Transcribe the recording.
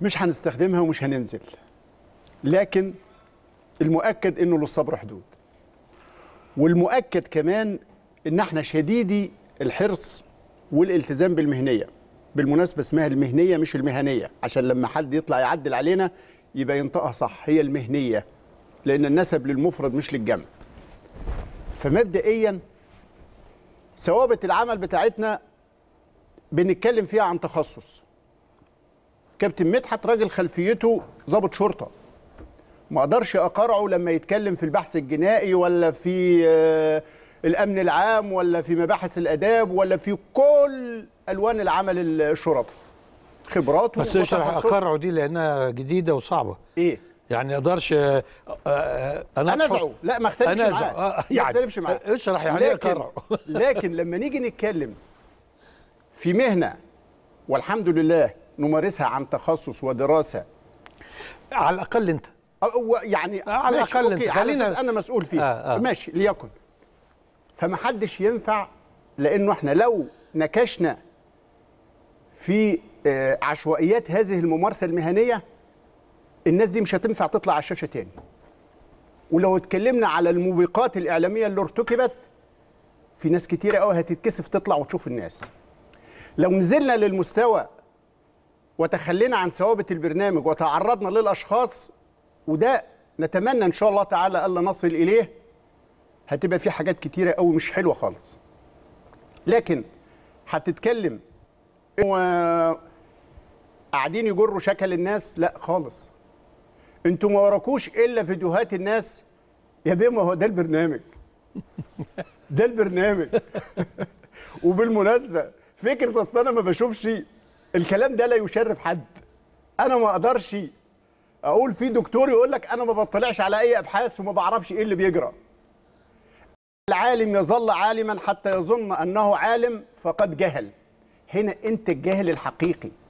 مش هنستخدمها ومش هننزل لكن المؤكد انه للصبر حدود والمؤكد كمان ان احنا شديدي الحرص والالتزام بالمهنيه بالمناسبه اسمها المهنيه مش المهنيه عشان لما حد يطلع يعدل علينا يبقى ينطقها صح هي المهنيه لان النسب للمفرد مش للجمع فمبدئيا ثوابت العمل بتاعتنا بنتكلم فيها عن تخصص كابتن مدحت راجل خلفيته ضابط شرطه ما اقدرش اقرعه لما يتكلم في البحث الجنائي ولا في آه، الامن العام ولا في مباحث الاداب ولا في كل الوان العمل الشرطي خبراته بس مش راح اقرعه دي لانها جديده وصعبه ايه يعني ما اقدرش آه، آه، انا انازعه لا ما اختلفش معاه يعني ما اختلفش معاه اشرح يعني إيه لكن, لكن لما نيجي نتكلم في مهنه والحمد لله نمارسها عن تخصص ودراسه على الاقل انت أه، يعني على الاقل انت خلينا انا مسؤول فيه آه آه. ماشي ليكن فمحدش ينفع لانه احنا لو نكشنا في آه، عشوائيات هذه الممارسه المهنيه الناس دي مش هتنفع تطلع على الشاشه تاني ولو اتكلمنا على الموبقات الاعلاميه اللي ارتكبت في ناس كتيره قوي هتتكسف تطلع وتشوف الناس لو نزلنا للمستوى وتخلينا عن ثوابت البرنامج وتعرضنا للاشخاص وده نتمنى ان شاء الله تعالى الا نصل اليه هتبقى في حاجات كتيره قوي مش حلوه خالص لكن هتتكلم و قاعدين يجروا شكل الناس لا خالص انتوا ما وراكوش الا فيديوهات الناس يا بيه ما هو ده البرنامج ده البرنامج وبالمناسبه فكره اصل انا ما بشوفش الكلام ده لا يشرف حد انا ما اقدرش اقول في دكتور يقول لك انا ما بطلعش على اي ابحاث وما بعرفش ايه اللي بيجرى العالم يظل عالما حتى يظن انه عالم فقد جهل هنا انت الجاهل الحقيقي